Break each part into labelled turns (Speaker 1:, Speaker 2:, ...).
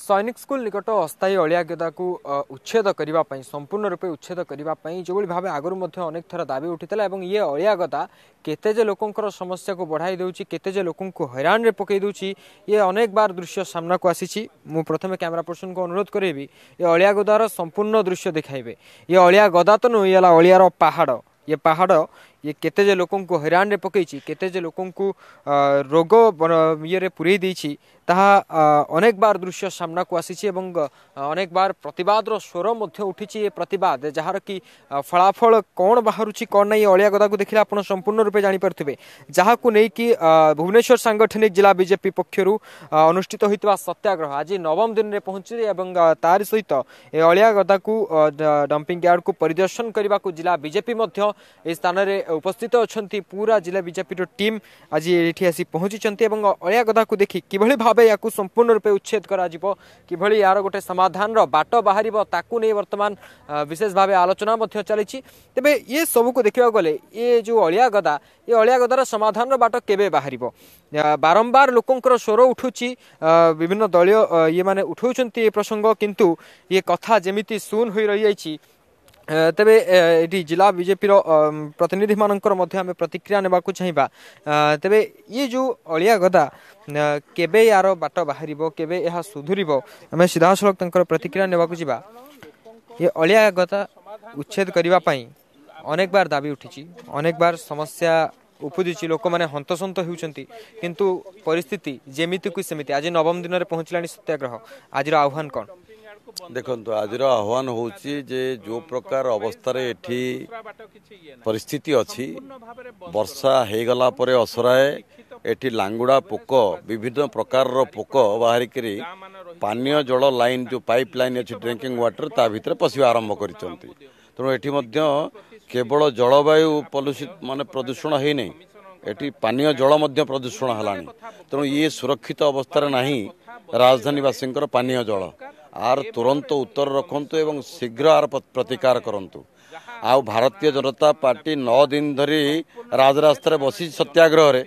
Speaker 1: ସୈନିକ ସ୍କୁଲ ନିକଟ ଅସ୍ଥାୟୀ ଅଳିଆ ଗଦାକୁ ଉଚ୍ଛେଦ କରିବା ପାଇଁ ସମ୍ପୂର୍ଣ୍ଣ ରୂପେ ଉଚ୍ଛେଦ କରିବା ପାଇଁ ଯେଉଁଭଳି ଭାବେ ଆଗରୁ ମଧ୍ୟ ଅନେକ ଥର ଦାବି ଉଠିଥିଲା ଏବଂ ଇଏ ଅଳିଆ ଗଦା କେତେ ଯେ ଲୋକଙ୍କର ସମସ୍ୟାକୁ ବଢ଼ାଇ ଦେଉଛି କେତେ ଯେ ଲୋକଙ୍କୁ ହଇରାଣରେ ପକାଇ ଦେଉଛି ଇଏ ଅନେକବାର ଦୃଶ୍ୟ ସାମ୍ନାକୁ ଆସିଛି ମୁଁ ପ୍ରଥମେ କ୍ୟାମେରା ପର୍ସନ୍କୁ ଅନୁରୋଧ କରିବି ଏ ଅଳିଆ ଗଦାର ସମ୍ପୂର୍ଣ୍ଣ ଦୃଶ୍ୟ ଦେଖାଇବେ ଇଏ ଅଳିଆ ଗଦା ତ ନୁହେଁ ଇଏ ହେଲା ଅଳିଆର ପାହାଡ଼ ଇଏ ପାହାଡ଼ ଇଏ କେତେ ଯେ ଲୋକଙ୍କୁ ହଇରାଣରେ ପକାଇଛି କେତେ ଯେ ଲୋକଙ୍କୁ ରୋଗ ଇଏରେ ପୁରେଇ ଦେଇଛି ତାହା ଅନେକ ବାର ଦୃଶ୍ୟ ସାମ୍ନାକୁ ଆସିଛି ଏବଂ ଅନେକ ବାର ପ୍ରତିବାଦର ସ୍ୱର ମଧ୍ୟ ଉଠିଛି ଏ ପ୍ରତିବାଦ ଯାହାର କି ଫଳାଫଳ କ'ଣ ବାହାରୁଛି କ'ଣ ନାହିଁ ଅଳିଆ ଗଦାକୁ ଦେଖିଲେ ଆପଣ ସମ୍ପୂର୍ଣ୍ଣ ରୂପେ ଜାଣିପାରୁଥିବେ ଯାହାକୁ ନେଇକି ଭୁବନେଶ୍ୱର ସାଙ୍ଗଠନିକ ଜିଲ୍ଲା ବିଜେପି ପକ୍ଷରୁ ଅନୁଷ୍ଠିତ ହୋଇଥିବା ସତ୍ୟାଗ୍ରହ ଆଜି ନବମ ଦିନରେ ପହଞ୍ଚି ଏବଂ ତାରି ସହିତ ଏ ଅଳିଆ ଗଦାକୁ ଡମ୍ପିଂ ୟାର୍ଡ଼କୁ ପରିଦର୍ଶନ କରିବାକୁ ଜିଲ୍ଲା ବିଜେପି ମଧ୍ୟ ଏ ସ୍ଥାନରେ উপস্থিত অনেক পুরা জেলা বিজেপির টিম আজ এটি আসি পৌঁছিছেন এবং অলিয়া গদাকে দেখি কিভাবে ভাবে ইয়াকে সম্পূর্ণ রূপে উচ্ছেদ করা যাব কিভাবে ইয়ার গোটে সমাধানর বাট বাহার তাকু বর্তমান বিশেষভাবে আলোচনা চালিছি তবে ইয়ে সবুক দেখা গেলে এ যে অলিয়া গদা এ অলিয়া গদার সমাধানর বাট কেবে বাহার বারম্বার লোকর স্বর উঠুছি বিভিন্ন দলীয় ইয়ে মানে উঠাও এ প্রসঙ্গ কিন্তু ইয়ে কথা যেমি শুন হয়ে রয়েছে ତେବେ ଏଠି ଜିଲ୍ଲା ବିଜେପିର ପ୍ରତିନିଧିମାନଙ୍କର ମଧ୍ୟ ଆମେ ପ୍ରତିକ୍ରିୟା ନେବାକୁ ଚାହିଁବା ତେବେ ଇଏ ଯେଉଁ ଅଳିଆ ଗଦା କେବେ ଏହାର ବାଟ ବାହାରିବ କେବେ ଏହା ସୁଧୁରିବ ଆମେ ସିଧାସଳଖ ତାଙ୍କର ପ୍ରତିକ୍ରିୟା ନେବାକୁ ଯିବା ଏ ଅଳିଆ ଗଦା ଉଚ୍ଛେଦ କରିବା ପାଇଁ ଅନେକ ବାର ଦାବି ଉଠିଛି ଅନେକ ବାର ସମସ୍ୟା ଉପୁଜିଛି ଲୋକମାନେ ହନ୍ତସନ୍ତ ହେଉଛନ୍ତି କିନ୍ତୁ ପରିସ୍ଥିତି ଯେମିତିକୁ ସେମିତି ଆଜି ନବମ ଦିନରେ ପହଞ୍ଚିଲାଣି ସତ୍ୟାଗ୍ରହ ଆଜିର ଆହ୍ୱାନ କ'ଣ
Speaker 2: ଦେଖନ୍ତୁ ଆଜିର ଆହ୍ୱାନ ହେଉଛି ଯେ ଯେଉଁ ପ୍ରକାର ଅବସ୍ଥାରେ ଏଠି ପରିସ୍ଥିତି ଅଛି ବର୍ଷା ହେଇଗଲା ପରେ ଅସରାଏ ଏଠି ଲାଙ୍ଗୁଡ଼ା ପୋକ ବିଭିନ୍ନ ପ୍ରକାରର ପୋକ ବାହାରିକରି ପାନୀୟ ଜଳ ଲାଇନ୍ ଯେଉଁ ପାଇପ୍ ଲାଇନ୍ ଅଛି ଡ୍ରିଙ୍କିଂ ୱାଟର୍ ତା ଭିତରେ ପଶିବା ଆରମ୍ଭ କରିଛନ୍ତି ତେଣୁ ଏଠି ମଧ୍ୟ କେବଳ ଜଳବାୟୁ ପଲ୍ୟୁସିତ ମାନେ ପ୍ରଦୂଷଣ ହେଇନାହିଁ ଏଠି ପାନୀୟ ଜଳ ମଧ୍ୟ ପ୍ରଦୂଷଣ ହେଲାଣି ତେଣୁ ଇଏ ସୁରକ୍ଷିତ ଅବସ୍ଥାରେ ନାହିଁ ରାଜଧାନୀବାସୀଙ୍କର ପାନୀୟ ଜଳ ଆର ତୁରନ୍ତ ଉତ୍ତର ରଖନ୍ତୁ ଏବଂ ଶୀଘ୍ର ଆର ପ୍ରତିକାର କରନ୍ତୁ ଆଉ ଭାରତୀୟ ଜନତା ପାର୍ଟି ନଅ ଦିନ ଧରି ରାଜରାସ୍ତାରେ ବସିଛି ସତ୍ୟାଗ୍ରହରେ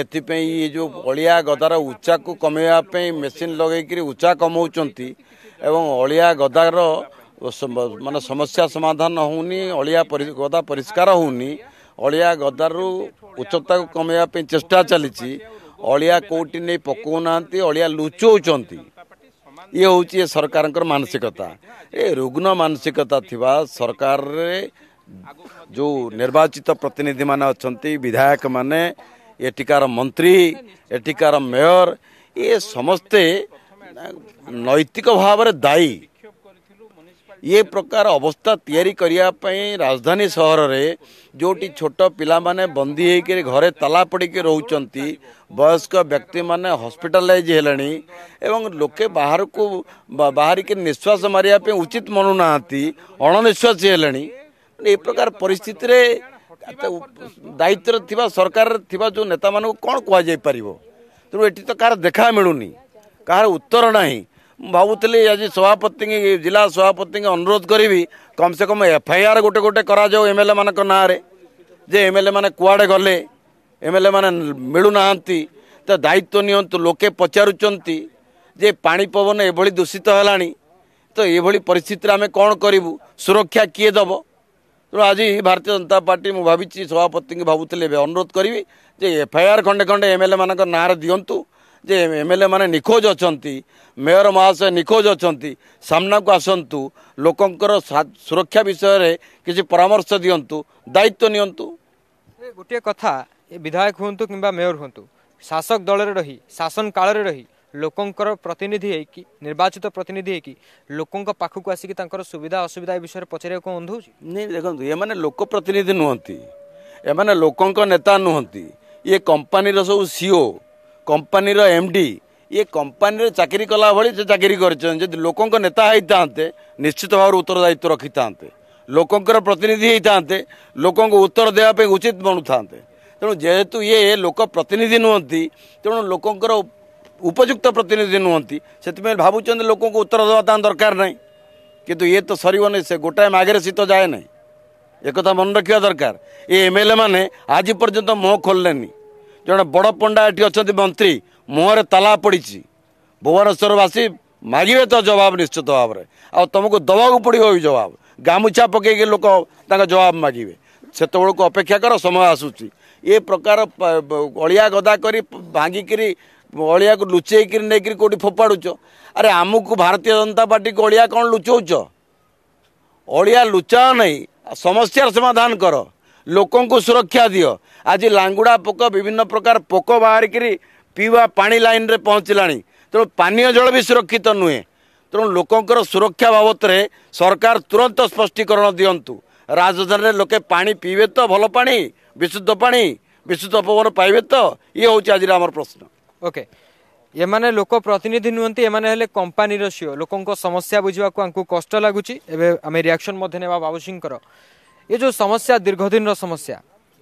Speaker 2: ଏଥିପାଇଁ ଏ ଯେଉଁ ଅଳିଆ ଗଦାର ଉଚ୍ଚାକୁ କମେଇବା ପାଇଁ ମେସିନ୍ ଲଗେଇକିରି ଉଚ୍ଚା କମଉଛନ୍ତି ଏବଂ ଅଳିଆ ଗଦାର ମାନେ ସମସ୍ୟା ସମାଧାନ ହେଉନି ଅଳିଆ ଗଦା ପରିଷ୍କାର ହେଉନି ଅଳିଆ ଗଦାରୁ ଉଚ୍ଚତାକୁ କମେଇବା ପାଇଁ ଚେଷ୍ଟା ଚାଲିଛି ଅଳିଆ କେଉଁଠି ନେଇ ପକାଉନାହାନ୍ତି ଅଳିଆ ଲୁଚଉଛନ୍ତି ଇଏ ହେଉଛି ଏ ସରକାରଙ୍କର ମାନସିକତା ଏ ରୁଗ୍ନ ମାନସିକତା ଥିବା ସରକାରରେ ଯେଉଁ ନିର୍ବାଚିତ ପ୍ରତିନିଧିମାନେ ଅଛନ୍ତି ବିଧାୟକମାନେ ଏଠିକାର ମନ୍ତ୍ରୀ ଏଠିକାର ମେୟର ଇଏ ସମସ୍ତେ ନୈତିକ ଭାବରେ ଦାୟୀ ये प्रकार अवस्था या राजधानी सहर से जोटी छोट पाने बंदी हो घरे ताला पड़ के रोचान वयस्क व्यक्ति मैंने हस्पिटालाइज है लोके बाहर को बाहर के निश्वास मारे उचित मनुना अणनिश्वास है ये प्रकार पिस्थित दायित्व थिबा सरकार जो नेता मान कौन कह तेणु ये तो, तो कह देखा मिलूनी कह उत्तर नहीं ଭାବୁଥିଲି ଆଜି ସଭାପତିଙ୍କି ଜିଲ୍ଲା ସଭାପତିଙ୍କି ଅନୁରୋଧ କରିବି କମ୍ସେ କମ୍ ଏଫ୍ ଆଇ ଆର୍ ଗୋଟେ ଗୋଟେ କରାଯାଉ ଏମ୍ ଏଲ୍ ଏ ମାନଙ୍କ ନାଁରେ ଯେ ଏମ୍ ଏଲ୍ ଏ ମାନେ କୁଆଡ଼େ ଗଲେ ଏମ୍ ଏଲ୍ ଏ ମାନେ ମିଳୁନାହାନ୍ତି ତ ଦାୟିତ୍ୱ ନିଅନ୍ତୁ ଲୋକେ ପଚାରୁଛନ୍ତି ଯେ ପାଣି ପବନ ଏଭଳି ଦୂଷିତ ହେଲାଣି ତ ଏଭଳି ପରିସ୍ଥିତିରେ ଆମେ କ'ଣ କରିବୁ ସୁରକ୍ଷା କିଏ ଦେବ ତେଣୁ ଆଜି ଭାରତୀୟ ଜନତା ପାର୍ଟି ମୁଁ ଭାବିଛି ସଭାପତିଙ୍କୁ ଭାବୁଥିଲି ଏବେ ଅନୁରୋଧ କରିବି ଯେ ଏଫ୍ଆଇଆର୍ ଖଣ୍ଡେ ଖଣ୍ଡେ ଏମ୍ ଏଲ୍ ଏ ମାନଙ୍କ ନାଁରେ ଦିଅନ୍ତୁ ଯେ ଏମ୍ ଏଲ୍ ଏ ମାନେ ନିଖୋଜ ଅଛନ୍ତି ମେୟର ମହାଶୟ ନିଖୋଜ ଅଛନ୍ତି ସାମ୍ନାକୁ ଆସନ୍ତୁ ଲୋକଙ୍କର ସୁରକ୍ଷା ବିଷୟରେ କିଛି ପରାମର୍ଶ
Speaker 1: ଦିଅନ୍ତୁ ଦାୟିତ୍ୱ ନିଅନ୍ତୁ ଗୋଟିଏ କଥା ବିଧାୟକ ହୁଅନ୍ତୁ କିମ୍ବା ମେୟର ହୁଅନ୍ତୁ ଶାସକ ଦଳରେ ରହି ଶାସନ କାଳରେ ରହି ଲୋକଙ୍କର ପ୍ରତିନିଧି ହେଇକି ନିର୍ବାଚିତ ପ୍ରତିନିଧି ହେଇକି ଲୋକଙ୍କ ପାଖକୁ ଆସିକି ତାଙ୍କର ସୁବିଧା ଅସୁବିଧା ଏ ବିଷୟରେ ପଚାରିବାକୁ ଅନ୍ଧଉଛି ନାଇଁ ଦେଖନ୍ତୁ
Speaker 2: ଏମାନେ ଲୋକ ପ୍ରତିନିଧି ନୁହନ୍ତି ଏମାନେ ଲୋକଙ୍କ ନେତା ନୁହନ୍ତି ଇଏ କମ୍ପାନୀର ସବୁ ସିଓ କମ୍ପାନୀର ଏମ୍ ଡି ଇଏ କମ୍ପାନୀରେ ଚାକିରି କଲା ଭଳି ସେ ଚାକିରି କରିଛନ୍ତି ଯଦି ଲୋକଙ୍କ ନେତା ହେଇଥାନ୍ତେ ନିଶ୍ଚିତ ଭାବରେ ଉତ୍ତରଦାୟିତ୍ୱ ରଖିଥାନ୍ତେ ଲୋକଙ୍କର ପ୍ରତିନିଧି ହେଇଥାନ୍ତେ ଲୋକଙ୍କୁ ଉତ୍ତର ଦେବା ପାଇଁ ଉଚିତ ମଣୁଥାନ୍ତେ ତେଣୁ ଯେହେତୁ ଇଏ ଲୋକ ପ୍ରତିନିଧି ନୁହନ୍ତି ତେଣୁ ଲୋକଙ୍କର ଉପଯୁକ୍ତ ପ୍ରତିନିଧି ନୁହନ୍ତି ସେଥିପାଇଁ ଭାବୁଛନ୍ତି ଲୋକଙ୍କୁ ଉତ୍ତର ଦେବା ତାଙ୍କ ଦରକାର ନାହିଁ କିନ୍ତୁ ଇଏ ତ ସରିବନି ସେ ଗୋଟାଏ ମାଗରେ ସିଏ ତ ଯାଏ ନାହିଁ ଏକଥା ମନେ ରଖିବା ଦରକାର ଏ ଏମ୍ ଏଲ୍ ଏ ମାନେ ଆଜି ପର୍ଯ୍ୟନ୍ତ ମୁହଁ ଖୋଲିଲେନି ଜଣେ ବଡ଼ ପଣ୍ଡା ଏଠି ଅଛନ୍ତି ମନ୍ତ୍ରୀ ମୁହଁରେ ତାଲା ପଡ଼ିଛି ଭୁବନେଶ୍ୱରବାସୀ ମାଗିବେ ତ ଜବାବ ନିଶ୍ଚିତ ଭାବରେ ଆଉ ତୁମକୁ ଦେବାକୁ ପଡ଼ିବ ବି ଜବାବ ଗାମୁଛା ପକେଇକି ଲୋକ ତାଙ୍କ ଜବାବ ମାଗିବେ ସେତେବେଳକୁ ଅପେକ୍ଷା କର ସମୟ ଆସୁଛି ଏ ପ୍ରକାର ଅଳିଆ ଗଦା କରି ଭାଙ୍ଗିକିରି ଅଳିଆକୁ ଲୁଚେଇକିରି ନେଇକିରି କେଉଁଠି ଫୋପାଡ଼ୁଛ ଆରେ ଆମକୁ ଭାରତୀୟ ଜନତା ପାର୍ଟିକୁ ଅଳିଆ କ'ଣ ଲୁଚଉଛ ଅଳିଆ ଲୁଚାଅ ନାହିଁ ସମସ୍ୟାର ସମାଧାନ କର ଲୋକଙ୍କୁ ସୁରକ୍ଷା ଦିଅ ଆଜି ଲାଙ୍ଗୁଡ଼ା ପୋକ ବିଭିନ୍ନ ପ୍ରକାର ପୋକ ବାହାରିକିରି ପିଇବା ପାଣି ଲାଇନ୍ରେ ପହଞ୍ଚିଲାଣି ତେଣୁ ପାନୀୟ ଜଳ ବି ସୁରକ୍ଷିତ ନୁହେଁ ତେଣୁ ଲୋକଙ୍କର ସୁରକ୍ଷା ବାବଦରେ ସରକାର ତୁରନ୍ତ ସ୍ପଷ୍ଟୀକରଣ ଦିଅନ୍ତୁ ରାଜଧାନୀରେ ଲୋକେ ପାଣି ପିଇବେ ତ ଭଲ ପାଣି ବିଶୁଦ୍ଧ ପାଣି ବିଶୁଦ୍ଧ ପବନ ପାଇବେ ତ
Speaker 1: ଇଏ ହେଉଛି ଆଜିର ଆମର ପ୍ରଶ୍ନ ଓକେ ଏମାନେ ଲୋକ ପ୍ରତିନିଧି ନୁହନ୍ତି ଏମାନେ ହେଲେ କମ୍ପାନୀର ସିଓ ଲୋକଙ୍କ ସମସ୍ୟା ବୁଝିବାକୁ ଆଙ୍କୁ କଷ୍ଟ ଲାଗୁଛି ଏବେ ଆମେ ରିଆକ୍ସନ୍ ମଧ୍ୟ ନେବା ବାବୁ ସିଂଙ୍କର ଏ ଯେଉଁ ସମସ୍ୟା ଦୀର୍ଘଦିନର ସମସ୍ୟା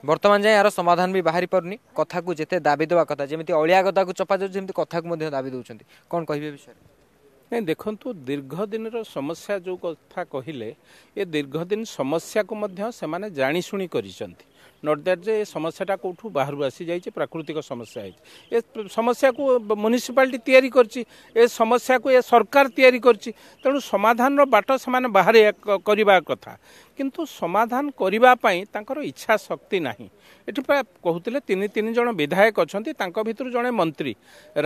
Speaker 1: ବର୍ତ୍ତମାନ ଯାଏଁ ଏହାର ସମାଧାନ ବି ବାହାରି ପାରୁନି କଥାକୁ ଯେତେ ଦାବି ଦେବା କଥା ଯେମିତି ଅଳିଆ କଥାକୁ ଚପା ଯାଉଛି ସେମିତି କଥାକୁ ମଧ୍ୟ ଦାବି ଦେଉଛନ୍ତି କ'ଣ କହିବେ ବିଷୟରେ ନାଇଁ
Speaker 3: ଦେଖନ୍ତୁ ଦୀର୍ଘଦିନର ସମସ୍ୟା ଯେଉଁ କଥା କହିଲେ ଏ ଦୀର୍ଘଦିନ ସମସ୍ୟାକୁ ମଧ୍ୟ ସେମାନେ ଜାଣିଶୁଣି କରିଛନ୍ତି ନଟ୍ ଦ୍ୟାଟ୍ ଯେ ଏ ସମସ୍ୟାଟା କେଉଁଠୁ ବାହାରୁ ଆସିଯାଇଛି ପ୍ରାକୃତିକ ସମସ୍ୟା ହେଇଛି ଏ ସମସ୍ୟାକୁ ମ୍ୟୁନିସିପାଲିଟି ତିଆରି କରିଛି ଏ ସମସ୍ୟାକୁ ଏ ସରକାର ତିଆରି କରିଛି ତେଣୁ ସମାଧାନର ବାଟ ସେମାନେ ବାହାରେ କରିବା କଥା କିନ୍ତୁ ସମାଧାନ କରିବା ପାଇଁ ତାଙ୍କର ଇଚ୍ଛା ଶକ୍ତି ନାହିଁ ଏଠି ପ୍ରାୟ କହୁଥିଲେ ତିନି ତିନି ଜଣ ବିଧାୟକ ଅଛନ୍ତି ତାଙ୍କ ଭିତରୁ ଜଣେ ମନ୍ତ୍ରୀ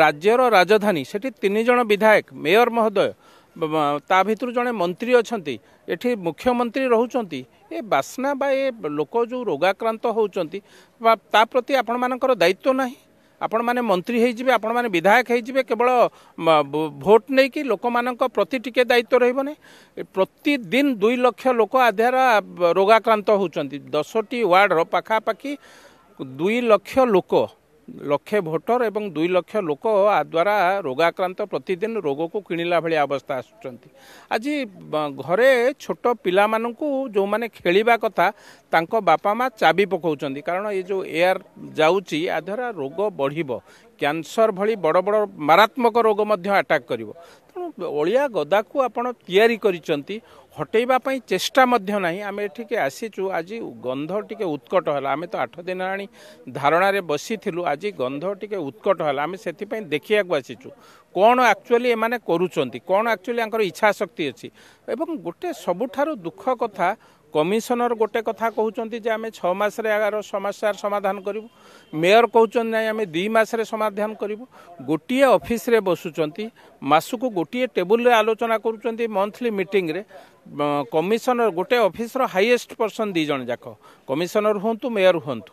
Speaker 3: ରାଜ୍ୟର ରାଜଧାନୀ ସେଠି ତିନି ଜଣ ବିଧାୟକ ମେୟର ମହୋଦୟ ତା ଭିତରୁ ଜଣେ ମନ୍ତ୍ରୀ ଅଛନ୍ତି ଏଠି ମୁଖ୍ୟମନ୍ତ୍ରୀ ରହୁଛନ୍ତି ଏ ବାସ୍ନା ବା ଏ ଲୋକ ଯେଉଁ ରୋଗାକ୍ରାନ୍ତ ହେଉଛନ୍ତି ବା ତା ପ୍ରତି ଆପଣମାନଙ୍କର ଦାୟିତ୍ୱ ନାହିଁ ଆପଣମାନେ ମନ୍ତ୍ରୀ ହେଇଯିବେ ଆପଣମାନେ ବିଧାୟକ ହେଇଯିବେ କେବଳ ଭୋଟ୍ ନେଇକି ଲୋକମାନଙ୍କ ପ୍ରତି ଟିକେ ଦାୟିତ୍ୱ ରହିବନି ପ୍ରତିଦିନ ଦୁଇ ଲକ୍ଷ ଲୋକ ଆଧାରା ରୋଗାକ୍ରାନ୍ତ ହେଉଛନ୍ତି ଦଶଟି ୱାର୍ଡ଼ର ପାଖାପାଖି ଦୁଇ ଲକ୍ଷ ଲୋକ ଲକ୍ଷେ ଭୋଟର ଏବଂ ଦୁଇ ଲକ୍ଷ ଲୋକ ଆ ଦ୍ୱାରା ରୋଗାକ୍ରାନ୍ତ ପ୍ରତିଦିନ ରୋଗକୁ କିଣିଲା ଭଳିଆ ଅବସ୍ଥା ଆସୁଛନ୍ତି ଆଜି ଘରେ ଛୋଟ ପିଲାମାନଙ୍କୁ ଯେଉଁମାନେ ଖେଳିବା କଥା ତାଙ୍କ ବାପା ମାଆ ଚାବି ପକାଉଛନ୍ତି କାରଣ ଏ ଯେଉଁ ଏୟାର ଯାଉଛି ଆ ଦ୍ୱାରା ରୋଗ ବଢ଼ିବ କ୍ୟାନ୍ସର ଭଳି ବଡ଼ ବଡ଼ ମାରାତ୍ମକ ରୋଗ ମଧ୍ୟ ଆଟାକ୍ କରିବ ଆପଣ ଅଳିଆ ଗଦାକୁ ଆପଣ ତିଆରି କରିଛନ୍ତି ହଟେଇବା ପାଇଁ ଚେଷ୍ଟା ମଧ୍ୟ ନାହିଁ ଆମେ ଏଠିକି ଆସିଛୁ ଆଜି ଗନ୍ଧ ଟିକେ ଉତ୍କଟ ହେଲା ଆମେ ତ ଆଠ ଦିନ ହେଲାଣି ଧାରଣାରେ ବସିଥିଲୁ ଆଜି ଗନ୍ଧ ଟିକେ ଉତ୍କଟ ହେଲା ଆମେ ସେଥିପାଇଁ ଦେଖିବାକୁ ଆସିଛୁ କ'ଣ ଆକ୍ଚୁଆଲି ଏମାନେ କରୁଛନ୍ତି କ'ଣ ଆକ୍ଚୁଆଲି ତାଙ୍କର ଇଚ୍ଛା ଶକ୍ତି ଅଛି ଏବଂ ଗୋଟେ ସବୁଠାରୁ ଦୁଃଖ କଥା କମିଶନର ଗୋଟେ କଥା କହୁଛନ୍ତି ଯେ ଆମେ ଛଅ ମାସରେ ଏହାର ସମସ୍ୟାର ସମାଧାନ କରିବୁ ମେୟର କହୁଛନ୍ତି ନାହିଁ ଆମେ ଦୁଇ ମାସରେ ସମାଧାନ କରିବୁ ଗୋଟିଏ ଅଫିସରେ ବସୁଛନ୍ତି ମାସକୁ ଗୋଟିଏ ଟେବୁଲରେ ଆଲୋଚନା କରୁଛନ୍ତି ମନ୍ଥଲି ମିଟିଂରେ କମିଶନର ଗୋଟେ ଅଫିସର ହାଇଏଷ୍ଟ ପର୍ସନ୍ ଦୁଇ ଜଣ ଯାକ କମିଶନର ହୁଅନ୍ତୁ ମେୟର ହୁଅନ୍ତୁ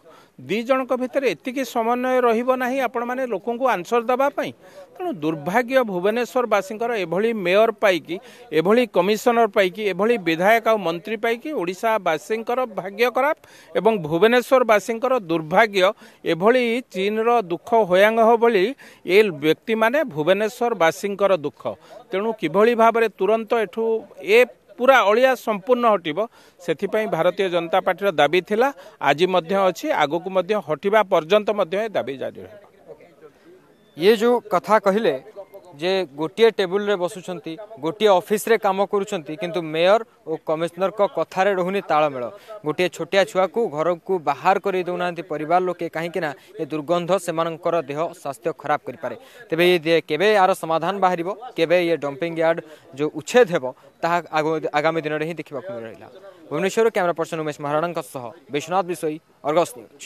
Speaker 3: ଦୁଇ ଜଣଙ୍କ ଭିତରେ ଏତିକି ସମନ୍ୱୟ ରହିବ ନାହିଁ ଆପଣମାନେ ଲୋକଙ୍କୁ ଆନ୍ସର ଦେବା ପାଇଁ ତେଣୁ ଦୁର୍ଭାଗ୍ୟ ଭୁବନେଶ୍ୱରବାସୀଙ୍କର ଏଭଳି ମେୟର ପାଇକି ଏଭଳି କମିଶନର ପାଇକି ଏଭଳି ବିଧାୟକ ଆଉ ମନ୍ତ୍ରୀ ପାଇକି ଓଡ଼ିଶାବାସୀଙ୍କର ଭାଗ୍ୟ ଖରାପ ଏବଂ ଭୁବନେଶ୍ୱରବାସୀଙ୍କର ଦୁର୍ଭାଗ୍ୟ ଏଭଳି ଚୀନର ଦୁଃଖ ହୋୟାଙ୍ଗ ଭଳି ଏ ବ୍ୟକ୍ତିମାନେ ଭୁବନେଶ୍ୱରବାସୀଙ୍କର ଦୁଃଖ ତେଣୁ କିଭଳି ଭାବରେ ତୁରନ୍ତ ଏଠୁ ଏ ପୁରା ଅଳିଆ ସମ୍ପୂର୍ଣ୍ଣ ହଟିବ ସେଥିପାଇଁ ଭାରତୀୟ ଜନତା ପାର୍ଟିର ଦାବି ଥିଲା ଆଜି ମଧ୍ୟ ଅଛି ଆଗକୁ ମଧ୍ୟ ହଟିବା ପର୍ଯ୍ୟନ୍ତ ମଧ୍ୟ ଏ ଦାବି ଜାରି ରହିବ
Speaker 1: ଇଏ ଯେଉଁ କଥା କହିଲେ যে ଗୋଟିଏ ଟେବୁଲରେ ବସୁଛନ୍ତି ଗୋଟିଏ ଅଫିସରେ କାମ କରୁଛନ୍ତି କିନ୍ତୁ ମେୟର ଓ କମିଶନରଙ୍କ କଥାରେ ରହୁନି ତାଳମେଳ ଗୋଟିଏ ଛୋଟିଆ ଛୁଆକୁ ଘରକୁ ବାହାର କରି ଦେଉନାହାନ୍ତି ପରିବାର ଲୋକେ କାହିଁକି ନା ଏ ଦୁର୍ଗନ୍ଧ ସେମାନଙ୍କର ଦେହ ସ୍ୱାସ୍ଥ୍ୟ ଖରାପ କରିପାରେ ତେବେ ଏ କେବେ ଏହାର ସମାଧାନ ବାହାରିବ କେବେ ଏ ଡମ୍ପିଂ ୟାର୍ଡ ଯେଉଁ ଉଚ୍ଛେଦ ହେବ ତାହା ଆଗାମୀ ଦିନରେ ହିଁ ଦେଖିବାକୁ ମିଳିଲା ଭୁବନେଶ୍ୱରରୁ କ୍ୟାମେରା ପର୍ସନ ଉମେଶ ମହାରଣାଙ୍କ ସହ ବିଶ୍ୱନାଥ ବିଷୋଇ ଅର୍ଗସ୍ ନ୍ୟୁଜ୍